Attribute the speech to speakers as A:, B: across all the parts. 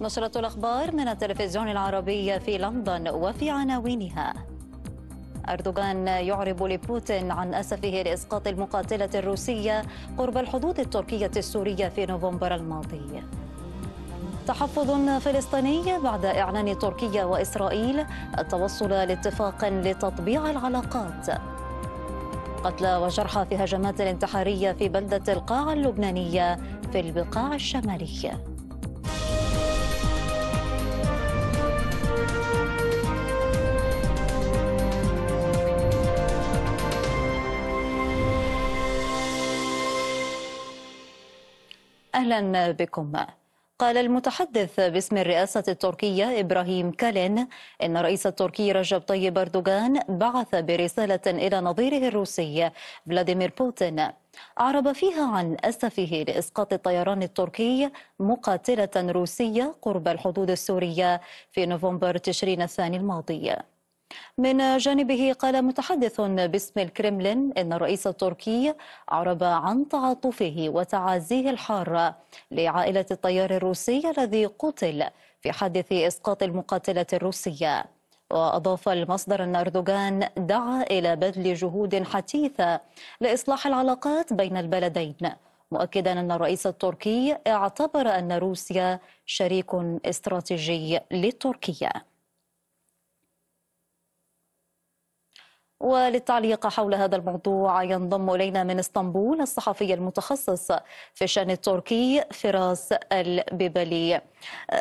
A: نشرة الأخبار من التلفزيون العربي في لندن وفي عناوينها أردوغان يعرب لبوتين عن أسفه لإسقاط المقاتلة الروسية قرب الحدود التركية السورية في نوفمبر الماضي تحفظ فلسطيني بعد إعلان تركيا وإسرائيل التوصل لاتفاق لتطبيع العلاقات قتلى وجرحى في هجمات انتحارية في بلدة القاع اللبنانية في البقاع الشمالية أهلا بكم قال المتحدث باسم الرئاسة التركية إبراهيم كالين إن الرئيس التركي رجب طيب أردوغان بعث برسالة إلى نظيره الروسي فلاديمير بوتين أعرب فيها عن أسفه لإسقاط الطيران التركي مقاتلة روسية قرب الحدود السورية في نوفمبر تشرين الثاني الماضي من جانبه قال متحدث باسم الكرملين إن الرئيس التركي أعرب عن تعاطفه وتعازيه الحار لعائلة الطيار الروسي الذي قتل في حادث إسقاط المقاتلة الروسية وأضاف المصدر أن أردوغان دعا إلى بذل جهود حثيثة لإصلاح العلاقات بين البلدين مؤكدا أن الرئيس التركي اعتبر أن روسيا شريك استراتيجي لتركيا وللتعليق حول هذا الموضوع ينضم إلينا من اسطنبول الصحفي المتخصص في الشأن التركي فراس الببلي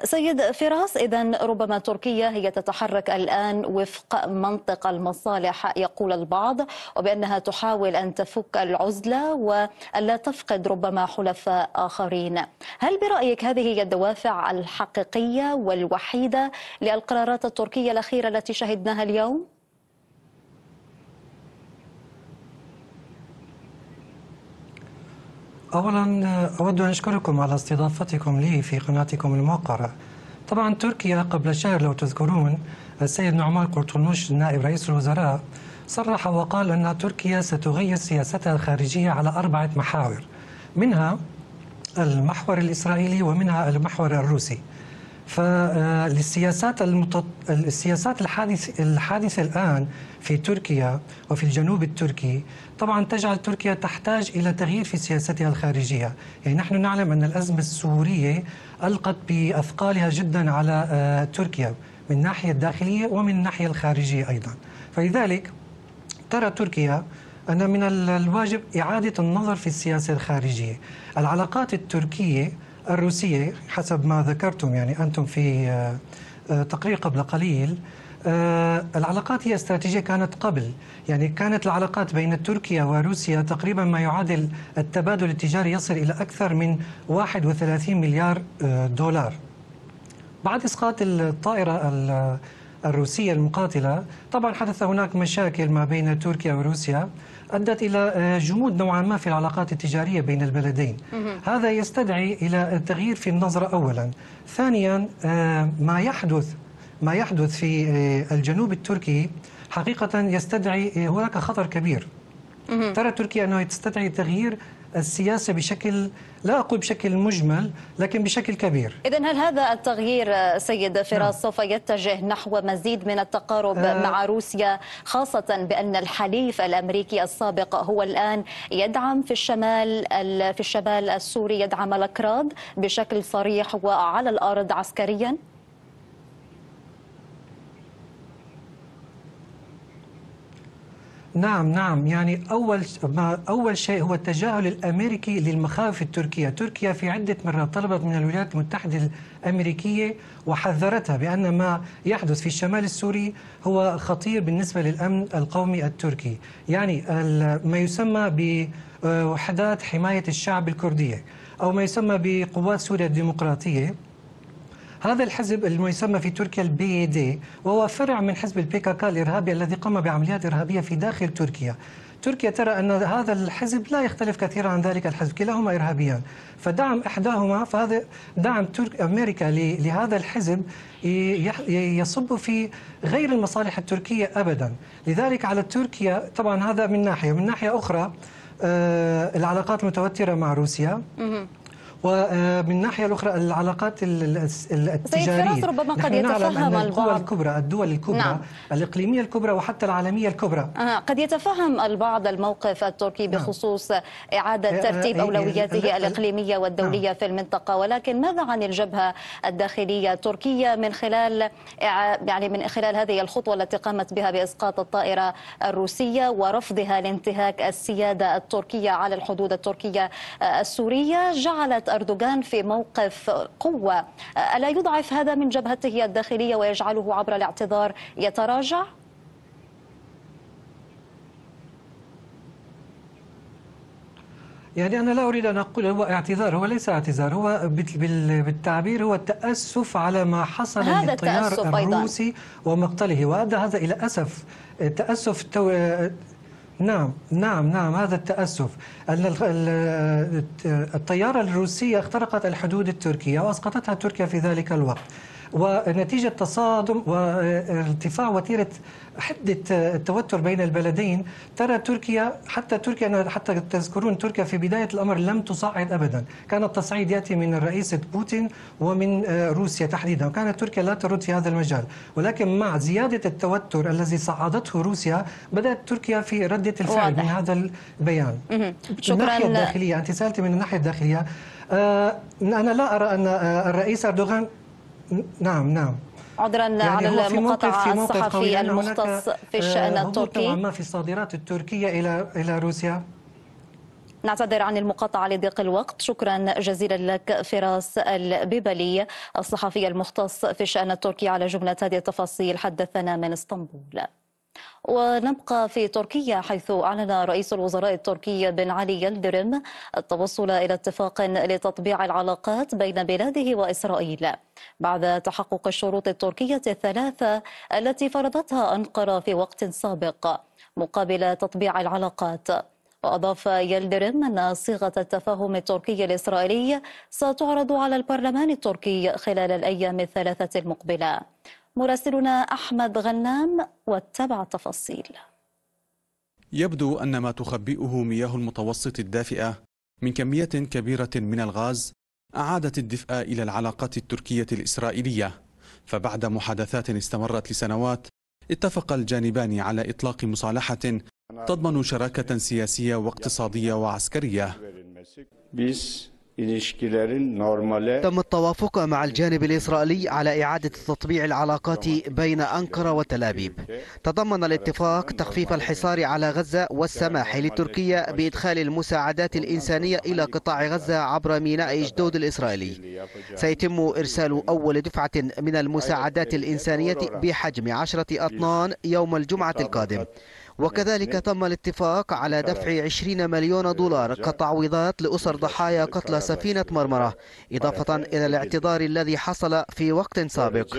A: سيد فراس إذا ربما تركيا هي تتحرك الآن وفق منطق المصالح يقول البعض وبأنها تحاول أن تفك العزلة وألا تفقد ربما حلفاء آخرين هل برأيك هذه هي الدوافع الحقيقية والوحيدة للقرارات التركية الأخيرة التي شهدناها اليوم؟
B: أولا أود أن أشكركم على استضافتكم لي في قناتكم الموقرة طبعا تركيا قبل شهر لو تذكرون السيد نعمان قرطنوش نائب رئيس الوزراء صرح وقال أن تركيا ستغير سياستها الخارجية على أربعة محاور منها المحور الإسرائيلي ومنها المحور الروسي فالسياسات المتط... السياسات الحادث... الحادثة الآن في تركيا وفي الجنوب التركي طبعا تجعل تركيا تحتاج إلى تغيير في سياستها الخارجية يعني نحن نعلم أن الأزمة السورية ألقت بأثقالها جدا على آه، تركيا من الناحية الداخلية ومن الناحية الخارجية أيضا فلذلك ترى تركيا أن من الواجب إعادة النظر في السياسة الخارجية العلاقات التركية الروسية حسب ما ذكرتم يعني أنتم في آه، آه، تقرير قبل قليل آه، العلاقات هي استراتيجية كانت قبل يعني كانت العلاقات بين تركيا وروسيا تقريبا ما يعادل التبادل التجاري يصل إلى أكثر من 31 مليار دولار بعد إسقاط الطائرة الروسية المقاتلة طبعا حدث هناك مشاكل ما بين تركيا وروسيا أدت إلى آه، جمود نوعا ما في العلاقات التجارية بين البلدين هذا يستدعي إلى التغيير في النظرة أولا ثانيا آه، ما يحدث ما يحدث في آه، الجنوب التركي حقيقة يستدعي هناك خطر كبير ترى تركيا أنه تستدعي تغيير السياسة بشكل لا أقول بشكل مجمل لكن بشكل كبير
A: إذا هل هذا التغيير سيد فراس نعم. سوف يتجه نحو مزيد من التقارب آه مع روسيا خاصة بأن الحليف الأمريكي السابق هو الآن يدعم في الشمال في الشمال السوري يدعم الأكراد بشكل صريح وعلى الأرض عسكريا
B: نعم نعم يعني أول ما أول شيء هو التجاهل الأمريكي للمخاوف التركية تركيا في عدة مرات طلبت من الولايات المتحدة الأمريكية وحذرتها بأن ما يحدث في الشمال السوري هو خطير بالنسبة للأمن القومي التركي يعني ما يسمى بوحدات آه، حماية الشعب الكردية أو ما يسمى بقوات سوريا الديمقراطية هذا الحزب يسمى في تركيا البي دي وهو فرع من حزب البي كاكا الارهابي الذي قام بعمليات ارهابيه في داخل تركيا تركيا ترى أن هذا الحزب لا يختلف كثيرا عن ذلك الحزب كلاهما إرهابيان فدعم إحداهما فهذا دعم ترك أمريكا لهذا الحزب يصب في غير المصالح التركية أبدا لذلك على تركيا طبعا هذا من ناحية من ناحية أخرى آه، العلاقات متوترة مع روسيا ومن ناحية الأخرى العلاقات التجارية سيد ربما قد يتفهم البعض الكبرى الدول الكبرى نعم. الإقليمية الكبرى وحتى العالمية الكبرى
A: آه قد يتفهم البعض الموقف التركي نعم. بخصوص نعم. إعادة آه، آه، ترتيب آه أولوياته آه الإقليمية والدولية نعم. في المنطقة ولكن ماذا عن الجبهة الداخلية التركية من خلال يعني من خلال هذه الخطوة التي قامت بها بإسقاط الطائرة الروسية ورفضها لانتهاك السيادة التركية على الحدود التركية السورية جعلت أردوغان في موقف قوة ألا يضعف هذا من جبهته الداخلية ويجعله عبر الاعتذار يتراجع؟
B: يعني أنا لا أريد أن أقول هو اعتذار هو ليس اعتذار هو بالتعبير هو التأسف على ما حصل للطيار الروسي ومقتله وأدى هذا إلى أسف تأسف نعم نعم نعم هذا التأسف الطيارة الروسية اخترقت الحدود التركية وأسقطتها تركيا في ذلك الوقت ونتيجة تصادم وارتفاع وتيرة حدة التوتر بين البلدين ترى تركيا حتى تركيا حتى تذكرون تركيا في بداية الأمر لم تصعد أبدا كان التصعيد يأتي من الرئيس بوتين ومن روسيا تحديدا وكانت تركيا لا ترد في هذا المجال ولكن مع زيادة التوتر الذي صعدته روسيا بدأت تركيا في ردة الفعل واضح. من هذا البيان
C: شكرا من الناحية الداخلية
B: أنت سألتي من الناحية الداخلية أنا لا أرى أن الرئيس أردوغان نعم نعم
A: عذرا يعني على المقاطعة الصحفي المختص في الشأن آه، التركي ما
B: في الصادرات التركية إلى إلى روسيا
A: نعتذر عن المقاطعة لضيق الوقت شكرا جزيلا لك فراس الببلي الصحفي المختص في الشأن التركي على جملة هذه التفاصيل حدثنا من اسطنبول ونبقى في تركيا حيث أعلن رئيس الوزراء التركي بن علي يلدرم التوصل إلى اتفاق لتطبيع العلاقات بين بلاده وإسرائيل بعد تحقق الشروط التركية الثلاثة التي فرضتها أنقرة في وقت سابق مقابل تطبيع العلاقات وأضاف يلدرم أن صيغة التفاهم التركي الإسرائيلي ستعرض على البرلمان التركي خلال الأيام الثلاثة المقبلة مراسلنا أحمد غنام واتبع تفاصيل
D: يبدو أن ما تخبئه مياه المتوسط الدافئة من كمية كبيرة من الغاز أعادت الدفء إلى العلاقات التركية الإسرائيلية فبعد محادثات استمرت لسنوات اتفق الجانبان على إطلاق مصالحة تضمن شراكة سياسية واقتصادية وعسكرية
E: تم التوافق مع الجانب الإسرائيلي على إعادة تطبيع العلاقات بين أنقرة وتل أبيب تضمن الاتفاق تخفيف الحصار على غزة والسماح لتركيا بإدخال المساعدات الإنسانية إلى قطاع غزة عبر ميناء جدود الإسرائيلي سيتم إرسال أول دفعة من المساعدات الإنسانية بحجم عشرة أطنان يوم الجمعة القادم وكذلك تم الاتفاق على دفع 20 مليون دولار كتعويضات لأسر ضحايا قتلى سفينة مرمرة إضافة إلى الاعتذار الذي حصل في وقت سابق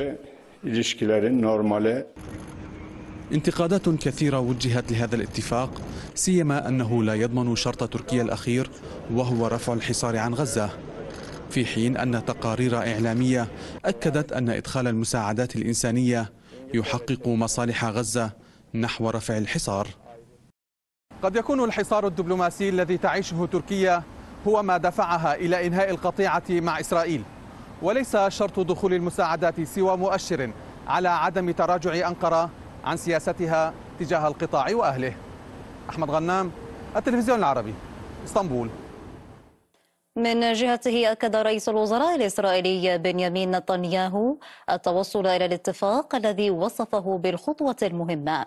C: انتقادات
D: كثيرة وجهت لهذا الاتفاق سيما أنه لا يضمن شرط تركيا الأخير وهو رفع الحصار عن غزة في حين أن تقارير إعلامية أكدت أن إدخال المساعدات الإنسانية يحقق مصالح غزة نحو رفع الحصار قد يكون الحصار الدبلوماسي الذي تعيشه تركيا هو ما دفعها إلى إنهاء القطيعة مع إسرائيل وليس شرط دخول المساعدات سوى مؤشر على عدم تراجع أنقرة عن سياستها تجاه القطاع وأهله أحمد غنام التلفزيون العربي اسطنبول
A: من جهته أكد رئيس الوزراء الإسرائيلي بنيامين نتنياهو التوصل إلى الاتفاق الذي وصفه بالخطوة المهمة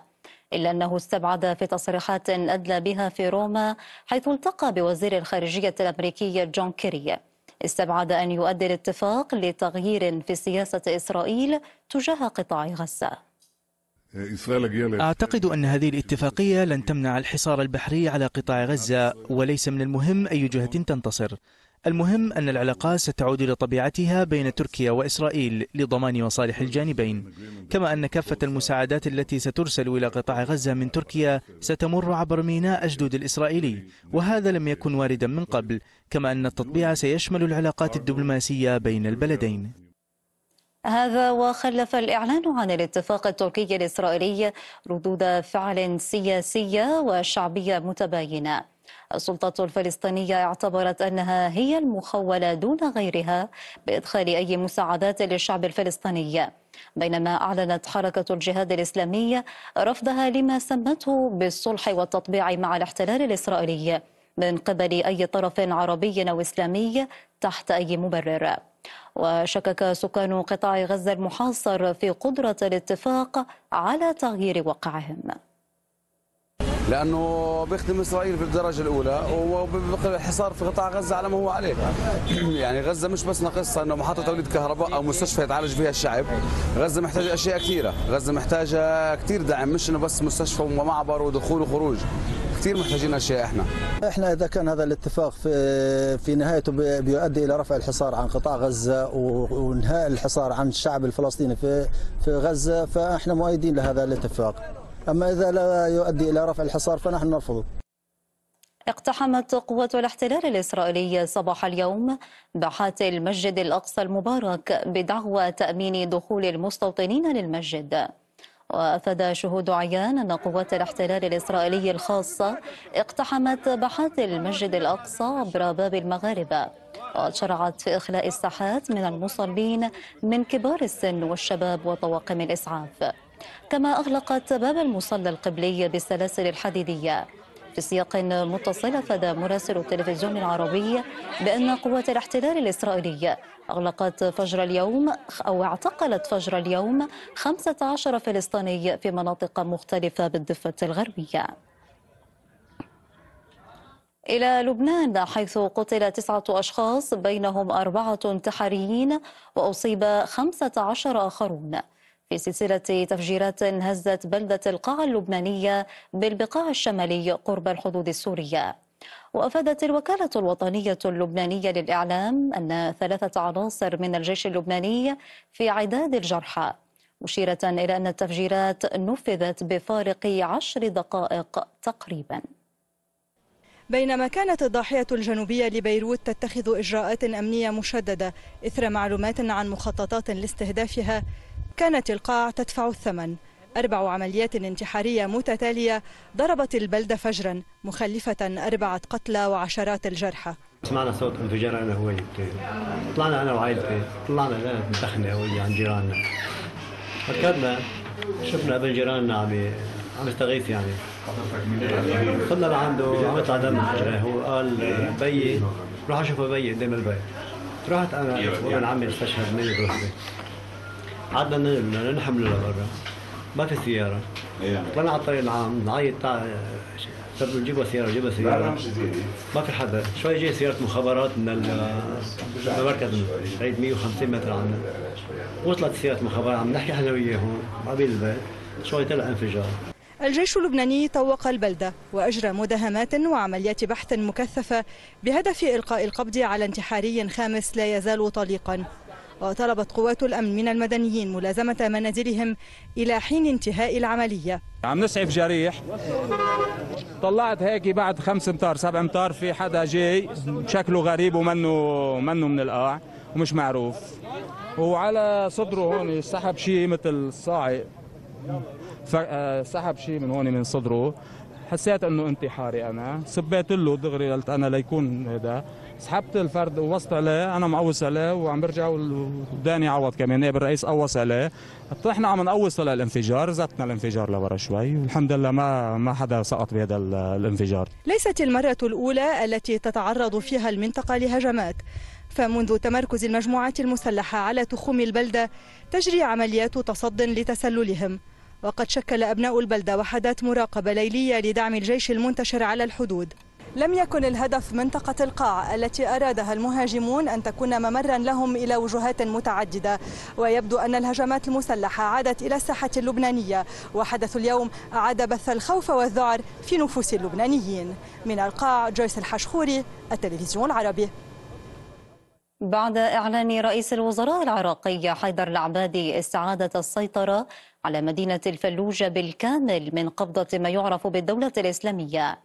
A: إلا أنه استبعد في تصريحات أدلى بها في روما حيث التقى بوزير الخارجية الأمريكية جون كيري استبعد أن يؤدي الاتفاق لتغيير في سياسة إسرائيل تجاه قطاع غزة
F: أعتقد أن هذه الاتفاقية لن تمنع الحصار البحري على قطاع غزة وليس من المهم أي جهة تنتصر المهم أن العلاقات ستعود لطبيعتها بين تركيا وإسرائيل لضمان مصالح الجانبين كما أن كافة المساعدات التي سترسل إلى قطاع غزة من تركيا ستمر عبر ميناء أجدود الإسرائيلي وهذا لم يكن واردا من قبل كما أن التطبيع سيشمل العلاقات الدبلوماسية بين البلدين
A: هذا وخلف الإعلان عن الاتفاق التركي الإسرائيلي ردود فعل سياسية وشعبية متباينة السلطات الفلسطينية اعتبرت أنها هي المخولة دون غيرها بإدخال أي مساعدات للشعب الفلسطيني بينما أعلنت حركة الجهاد الإسلامي رفضها لما سمته بالصلح والتطبيع مع الاحتلال الإسرائيلي من قبل أي طرف عربي أو إسلامي تحت أي مبرر وشكك سكان قطاع غزة المحاصر في قدرة الاتفاق على تغيير واقعهم
D: لانه بيخدم اسرائيل بالدرجه الاولى وحصار في قطاع غزه على ما هو عليه يعني غزه مش بس ناقصها انه محطه توليد كهرباء او مستشفى يتعالج فيها الشعب غزه محتاجه اشياء كثيره غزه محتاجه كثير دعم مش انه بس مستشفى ومعبر ودخول وخروج كثير محتاجين اشياء احنا
F: احنا اذا كان هذا الاتفاق في في نهايته بيؤدي الى رفع الحصار عن قطاع غزه وانهاء الحصار عن الشعب الفلسطيني في في غزه فاحنا مؤيدين لهذا الاتفاق أما إذا لا يؤدي إلى رفع الحصار فنحن نرفضه
A: اقتحمت قوة الاحتلال الإسرائيلي صباح اليوم باحات المسجد الأقصى المبارك بدعوى تأمين دخول المستوطنين للمسجد وأفاد شهود عيان أن قوات الاحتلال الإسرائيلي الخاصة اقتحمت باحات المسجد الأقصى عبر باب المغاربة وشرعت في إخلاء الساحات من المصلين من كبار السن والشباب وطواقم الإسعاف كما أغلقت باب المصلى القبلي بالسلاسل الحديدية في سياق متصل افاد مراسل التلفزيون العربي بان قوات الاحتلال الاسرائيلي اغلقت فجر اليوم او اعتقلت فجر اليوم 15 فلسطيني في مناطق مختلفه بالضفه الغربيه. إلى لبنان حيث قتل تسعة أشخاص بينهم أربعة انتحاريين وأصيب خمسة عشر آخرون في سلسلة تفجيرات هزت بلدة القاع اللبنانية بالبقاع الشمالي قرب الحدود السورية وأفادت الوكالة الوطنية اللبنانية للإعلام أن ثلاثة عناصر من الجيش اللبناني في عداد الجرحى مشيرة إلى أن التفجيرات نفذت بفارق
G: عشر دقائق تقريباً بينما كانت الضاحية الجنوبية لبيروت تتخذ إجراءات أمنية مشددة إثر معلومات عن مخططات لاستهدافها كانت القاع تدفع الثمن أربع عمليات انتحارية متتالية ضربت البلدة فجرا مخلفة أربعة قتلى وعشرات الجرحى
B: سمعنا صوت انفجار أنا هو طلعنا أنا وعائلتي إيه؟ طلعنا دخلنا وهي عن جيراننا فكرنا شفنا ابن جيراننا عم عم يستغيث يعني طلع لعنده عم يطلع دم هو قال بيي روح اشوف بيي قدام البيت رحت انا وابن عمي استشهد مني بروحي قعدنا نحمل لبرا ما في سياره طلعنا إيه. على الطريق العام نعيط تاع نجيبها سياره نجيبها سياره ما في حدا شوي جاي سياره مخابرات من المركز بعيد 150 متر عنا وصلت سياره مخابرات عم نحكي احنا وياهم عبيد البيت شوي طلع انفجار
G: الجيش اللبناني طوق البلدة وأجرى مداهمات وعمليات بحث مكثفة بهدف إلقاء القبض على انتحاري خامس لا يزال طليقا وطلبت قوات الأمن من المدنيين ملازمة منازلهم إلى حين انتهاء العملية
D: عم نسعف جريح طلعت هيك بعد خمس امتار سبع امتار في حدا جاي شكله غريب ومنه منه من القاع ومش معروف وعلى صدره هون سحب شيء مثل صاعق آه، سحب شيء من هون من صدره حسيت انه انتحاري انا سبيت له دغري قلت انا ليكون هذا سحبت الفرد ووصت عليه انا مقوص عليه وعم برجع وداني عوض كمان نائب الرئيس قوص عليه احنا عم نقوص للانفجار زتنا الانفجار لورا شوي والحمد لله ما ما حدا سقط بهذا الانفجار
G: ليست المره الاولى التي تتعرض فيها المنطقه لهجمات فمنذ تمركز المجموعات المسلحه على تخوم البلده تجري عمليات تصد لتسللهم وقد شكل أبناء البلدة وحدات مراقبة ليلية لدعم الجيش المنتشر على الحدود لم يكن الهدف منطقة القاع التي أرادها المهاجمون أن تكون ممرا لهم إلى وجهات متعددة ويبدو أن الهجمات المسلحة عادت إلى الساحة اللبنانية وحدث اليوم أعاد بث الخوف والذعر في نفوس اللبنانيين من القاع جويس الحشخوري التلفزيون العربي بعد إعلان
A: رئيس الوزراء العراقي حيدر العبادي استعادة السيطرة على مدينة الفلوجة بالكامل من قبضة ما يعرف بالدولة الإسلامية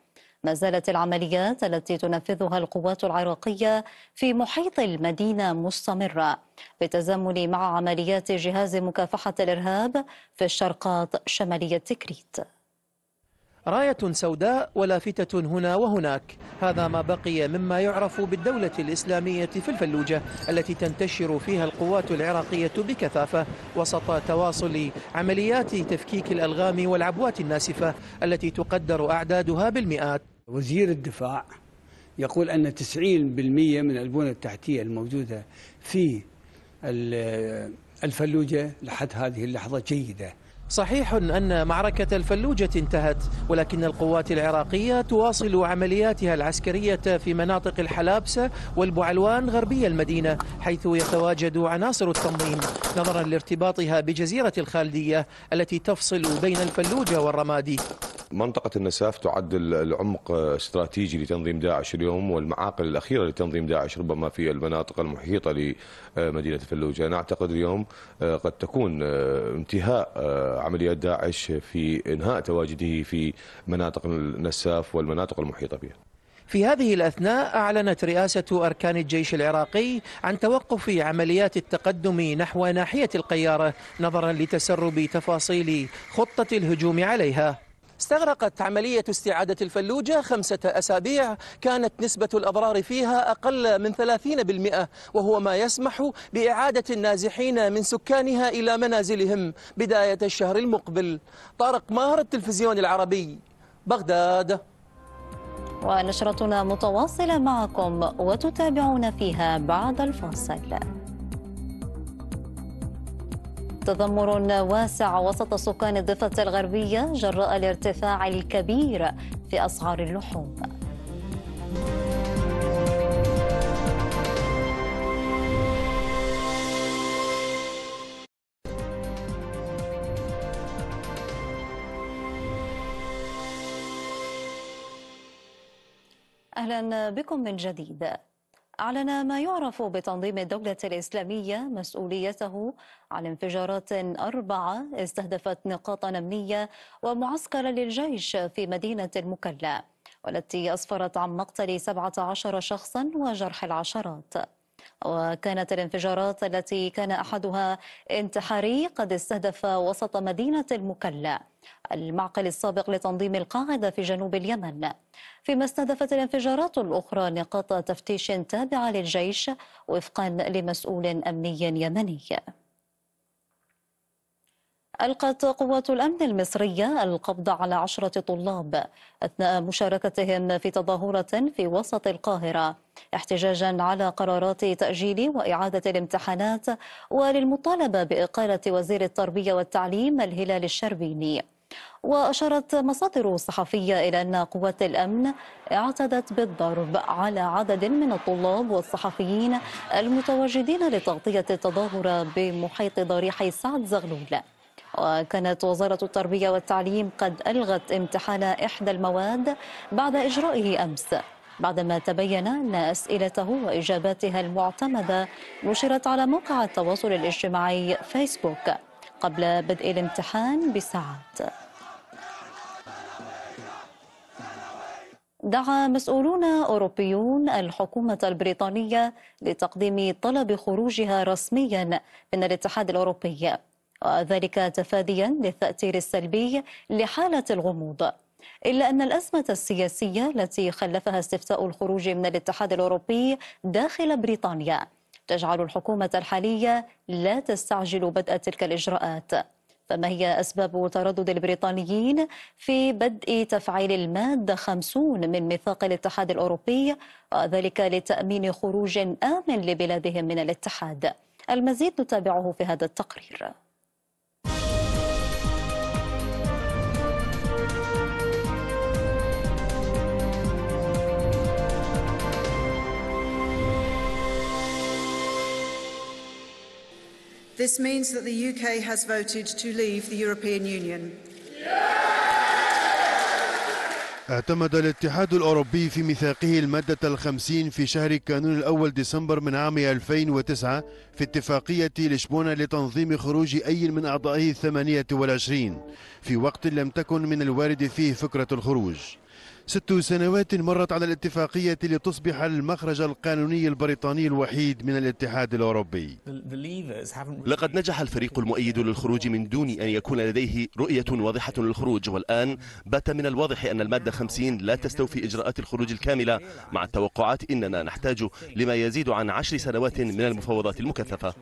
A: ما زالت العمليات التي تنفذها القوات العراقية في محيط المدينة مستمرة بالتزامن مع عمليات جهاز مكافحة الإرهاب في الشرقات شمالية تكريت
F: راية سوداء ولافتة هنا وهناك هذا ما بقي مما يعرف بالدولة الإسلامية في الفلوجة التي تنتشر فيها القوات العراقية بكثافة وسط تواصل عمليات تفكيك الألغام والعبوات الناسفة التي تقدر أعدادها بالمئات وزير الدفاع يقول أن 90% من البنى التحتية الموجودة في
B: الفلوجة لحد هذه اللحظة جيدة
F: صحيح أن معركة الفلوجة انتهت ولكن القوات العراقية تواصل عملياتها العسكرية في مناطق الحلابسة والبعلوان غربي المدينة حيث يتواجد عناصر التنظيم نظرا لارتباطها بجزيرة الخالدية التي تفصل بين الفلوجة والرمادي
D: منطقة النساف تعد العمق استراتيجي لتنظيم داعش اليوم والمعاقل الأخيرة لتنظيم داعش ربما في المناطق المحيطة لمدينة الفلوجة أنا أعتقد اليوم آه، قد تكون آه، انتهاء آه، عمليات داعش في إنهاء تواجده في مناطق النساف والمناطق المحيطة بها
F: في هذه الأثناء أعلنت رئاسة أركان الجيش العراقي عن توقف عمليات التقدم نحو ناحية القيارة نظرا لتسرب تفاصيل خطة الهجوم عليها استغرقت عملية استعادة الفلوجة خمسة أسابيع كانت نسبة الأضرار فيها أقل من 30% وهو ما يسمح بإعادة النازحين من سكانها إلى منازلهم بداية الشهر المقبل طارق ماهر التلفزيون
A: العربي
F: بغداد
A: ونشرتنا متواصلة معكم وتتابعون فيها بعد الفاصل تذمر واسع وسط سكان الضفة الغربية جراء الارتفاع الكبير في أسعار اللحوم أهلا بكم من جديد أعلن ما يعرف بتنظيم الدولة الإسلامية مسؤوليته عن انفجارات أربعة استهدفت نقاط أمنية ومعسكر للجيش في مدينة المكلا والتي أسفرت عن مقتل 17 شخصا وجرح العشرات وكانت الانفجارات التي كان أحدها انتحاري قد استهدف وسط مدينة المكلا المعقل السابق لتنظيم القاعدة في جنوب اليمن فيما استهدفت الانفجارات الأخرى نقاط تفتيش تابعة للجيش وفقا لمسؤول أمني يمني ألقت قوات الأمن المصرية القبض على عشرة طلاب أثناء مشاركتهم في تظاهرة في وسط القاهرة احتجاجا على قرارات تأجيل وإعادة الامتحانات وللمطالبة بإقالة وزير التربية والتعليم الهلال الشربيني وأشارت مصادر صحفية إلى أن قوات الأمن اعتدت بالضرب على عدد من الطلاب والصحفيين المتواجدين لتغطية التظاهرة بمحيط ضريح سعد زغلول وكانت وزارة التربية والتعليم قد ألغت امتحان إحدى المواد بعد إجرائه أمس بعدما تبين أن أسئلته وإجاباتها المعتمدة نشرت على موقع التواصل الاجتماعي فيسبوك قبل بدء الامتحان بساعات دعا مسؤولون أوروبيون الحكومة البريطانية لتقديم طلب خروجها رسميا من الاتحاد الأوروبي وذلك تفاديا للتأثير السلبي لحالة الغموض إلا أن الأزمة السياسية التي خلفها استفتاء الخروج من الاتحاد الأوروبي داخل بريطانيا تجعل الحكومة الحالية لا تستعجل بدء تلك الإجراءات فما هي أسباب تردد البريطانيين في بدء تفعيل المادة 50 من ميثاق الاتحاد الأوروبي وذلك لتأمين خروج آمن لبلادهم من الاتحاد المزيد نتابعه في هذا التقرير
G: This means that the UK has voted to leave the European Union.
C: اعتمد الاتحاد الأوروبي في ميثاقه المادة الخمسين في شهر كانون الأول ديسمبر من عام 2009 في اتفاقية لشبونة لتنظيم خروج أي من أعضائه الثمانية والعشرين في وقت لم تكن من الوارد فيه فكرة الخروج ست سنوات مرت على الاتفاقية لتصبح المخرج القانوني البريطاني الوحيد من الاتحاد الأوروبي لقد نجح الفريق المؤيد للخروج من دون أن يكون لديه رؤية واضحة للخروج والآن بات من الواضح أن المادة 50 لا تستوفي إجراءات الخروج الكاملة مع التوقعات إننا نحتاج لما يزيد عن عشر سنوات من المفاوضات المكثفة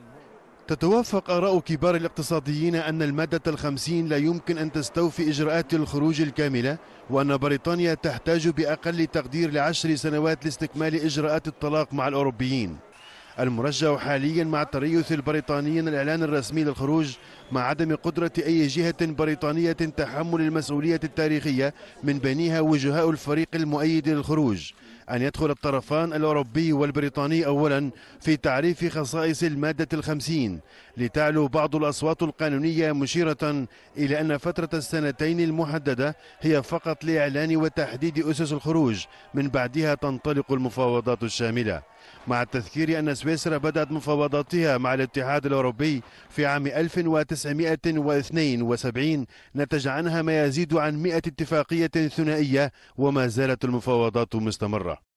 C: تتوافق آراء كبار الاقتصاديين أن المادة الخمسين لا يمكن أن تستوفي إجراءات الخروج الكاملة وأن بريطانيا تحتاج بأقل تقدير لعشر سنوات لاستكمال إجراءات الطلاق مع الأوروبيين المرجح حاليا مع تريث البريطانيين الإعلان الرسمي للخروج مع عدم قدرة أي جهة بريطانية تحمل المسؤولية التاريخية من بينها وجهاء الفريق المؤيد للخروج أن يدخل الطرفان الأوروبي والبريطاني أولا في تعريف خصائص المادة الخمسين لتعلو بعض الأصوات القانونية مشيرة إلى أن فترة السنتين المحددة هي فقط لإعلان وتحديد أسس الخروج من بعدها تنطلق المفاوضات الشاملة مع التذكير أن سويسرا بدأت مفاوضاتها مع الاتحاد الأوروبي في عام 1972 نتج عنها ما يزيد عن 100 اتفاقية ثنائية وما زالت المفاوضات مستمرة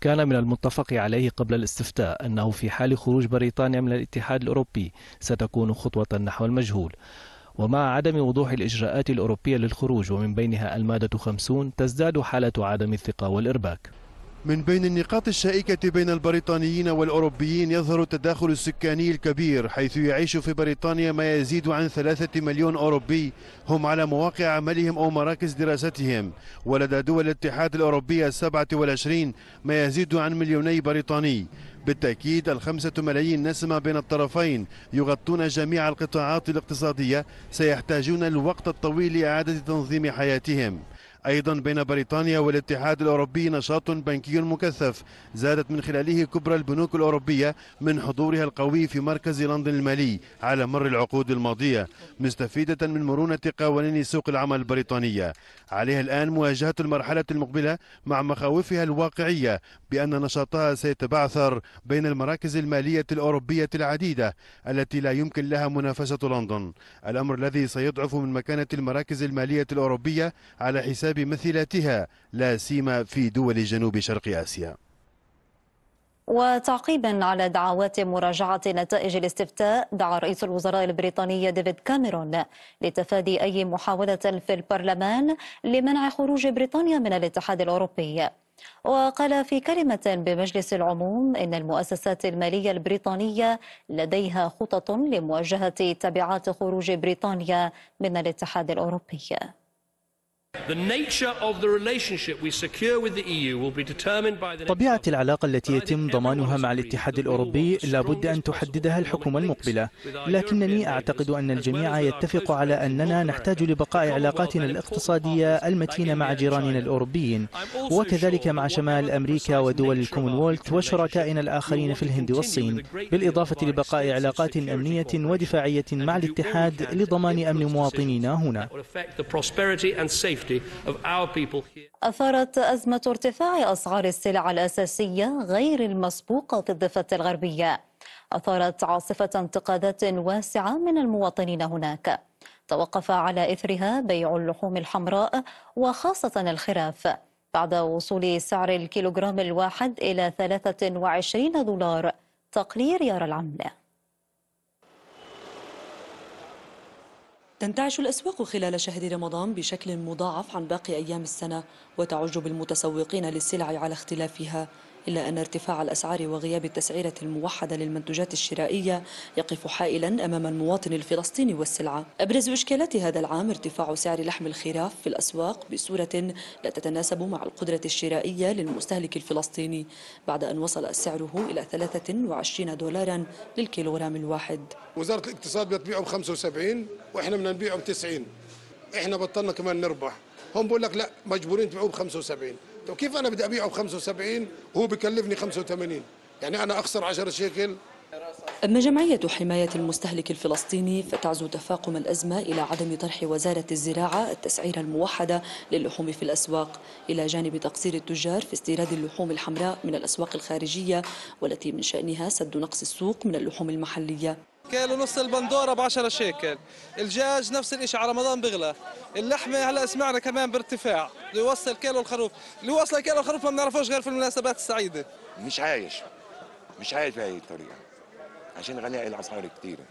F: كان من المتفق عليه قبل الاستفتاء أنه في حال خروج بريطانيا من الاتحاد الأوروبي ستكون خطوة نحو المجهول ومع عدم وضوح الإجراءات الأوروبية للخروج ومن بينها المادة 50 تزداد حالة عدم الثقة والإرباك
C: من بين النقاط الشائكة بين البريطانيين والأوروبيين يظهر التداخل السكاني الكبير حيث يعيش في بريطانيا ما يزيد عن ثلاثة مليون أوروبي هم على مواقع عملهم أو مراكز دراستهم ولدى دول الاتحاد الأوروبي السبعة والعشرين ما يزيد عن مليوني بريطاني بالتأكيد الخمسة ملايين نسمة بين الطرفين يغطون جميع القطاعات الاقتصادية سيحتاجون الوقت الطويل لإعادة تنظيم حياتهم أيضا بين بريطانيا والاتحاد الأوروبي نشاط بنكي مكثف زادت من خلاله كبرى البنوك الأوروبية من حضورها القوي في مركز لندن المالي على مر العقود الماضية مستفيدة من مرونة قوانين سوق العمل البريطانية عليها الآن مواجهة المرحلة المقبلة مع مخاوفها الواقعية بأن نشاطها سيتبعثر بين المراكز المالية الأوروبية العديدة التي لا يمكن لها منافسة لندن الأمر الذي سيضعف من مكانة المراكز المالية الأوروبية على حساب بمثيلاتها بمثلاتها لا سيما في دول جنوب شرق آسيا
A: وتعقيبا على دعوات مراجعة نتائج الاستفتاء دعا رئيس الوزراء البريطاني ديفيد كاميرون لتفادي أي محاولة في البرلمان لمنع خروج بريطانيا من الاتحاد الأوروبي وقال في كلمة بمجلس العموم إن المؤسسات المالية البريطانية لديها خطط لمواجهة تبعات خروج بريطانيا من الاتحاد الأوروبي
G: E
F: طبيعة العلاقة التي يتم ضمانها مع الاتحاد الأوروبي لابد أن تحددها الحكومة المقبلة لكنني أعتقد أن الجميع يتفق على أننا نحتاج لبقاء علاقاتنا الاقتصادية المتينة مع جيراننا الأوروبيين وكذلك مع شمال أمريكا ودول الكومنولث وشركائنا الآخرين في الهند والصين بالإضافة لبقاء علاقات أمنية ودفاعية مع الاتحاد لضمان أمن مواطنينا هنا
A: أثارت أزمة ارتفاع أسعار السلع الأساسية غير المسبوقة في الضفة الغربية أثارت عاصفة انتقادات واسعة من المواطنين هناك توقف على إثرها بيع اللحوم الحمراء وخاصة الخراف بعد وصول سعر الكيلوغرام الواحد إلى 23 دولار تقرير يرى العمله
E: تنتعش الأسواق خلال شهر رمضان بشكل مضاعف عن باقي أيام السنة وتعج بالمتسوقين للسلع على اختلافها إلا أن ارتفاع الأسعار وغياب التسعيرة الموحدة للمنتجات الشرائية يقف حائلا أمام المواطن الفلسطيني والسلعة أبرز إشكالات هذا العام ارتفاع سعر لحم الخراف في الأسواق بصورة لا تتناسب مع القدرة الشرائية للمستهلك الفلسطيني بعد أن وصل سعره إلى 23 دولارا للكيلوغرام الواحد وزارة الاقتصاد بتبيعه
C: ب 75 وإحنا بدنا نبيعه ب 90 إحنا بطلنا كمان نربح هم بقول لك لا مجبورين تبيعوه ب 75 طب كيف انا بدي ابيعه ب 75 وهو بكلفني 85 يعني انا اخسر 10 شيكل
E: أما جمعية حماية المستهلك الفلسطيني فتعزو تفاقم الأزمة إلى عدم طرح وزارة الزراعة التسعير الموحدة للحوم في الأسواق إلى جانب تقصير التجار في استيراد اللحوم الحمراء من الأسواق الخارجية والتي من شأنها سد نقص السوق من اللحوم المحلية
D: شيكل ونص البندوره ب 10 شيكل الجاج نفس الشيء على رمضان بغلى اللحمه هلا سمعنا كمان بارتفاع يوصل كيلو الخروف اللي وصل كيلو الخروف ما بنعرفوش غير في المناسبات السعيده مش عايش
C: مش عايش بهي الطريقه عشان غلاء الاسعار كثيره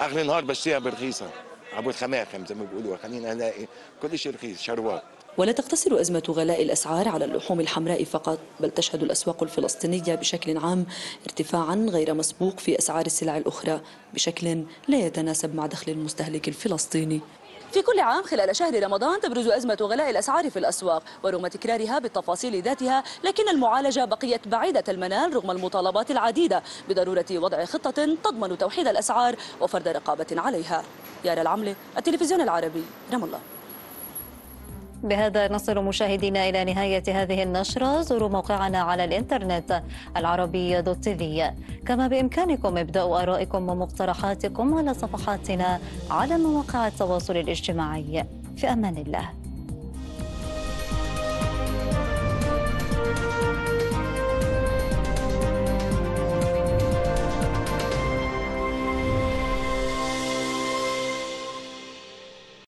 C: اغلى نهار بشتريها برخيصه ابو الخماخم زي ما بيقولوا خلينا الاقي كل شيء
B: رخيص شروات.
E: ولا تقتصر أزمة غلاء الأسعار على اللحوم الحمراء فقط بل تشهد الأسواق الفلسطينية بشكل عام ارتفاعا غير مسبوق في أسعار السلع الأخرى بشكل لا يتناسب مع دخل المستهلك الفلسطيني في كل عام خلال شهر رمضان تبرز أزمة غلاء الأسعار في الأسواق ورغم تكرارها بالتفاصيل ذاتها لكن المعالجة بقيت بعيدة المنال رغم المطالبات العديدة بضرورة وضع خطة تضمن توحيد الأسعار وفرض رقابة عليها يارا العملة التلفزيون العربي رام الله
A: بهذا نصل مشاهدينا إلى نهاية هذه النشرة زوروا موقعنا على الإنترنت العربية دوت تيفي كما بإمكانكم إبداء آرائكم ومقترحاتكم على صفحاتنا على مواقع التواصل الاجتماعي في أمان الله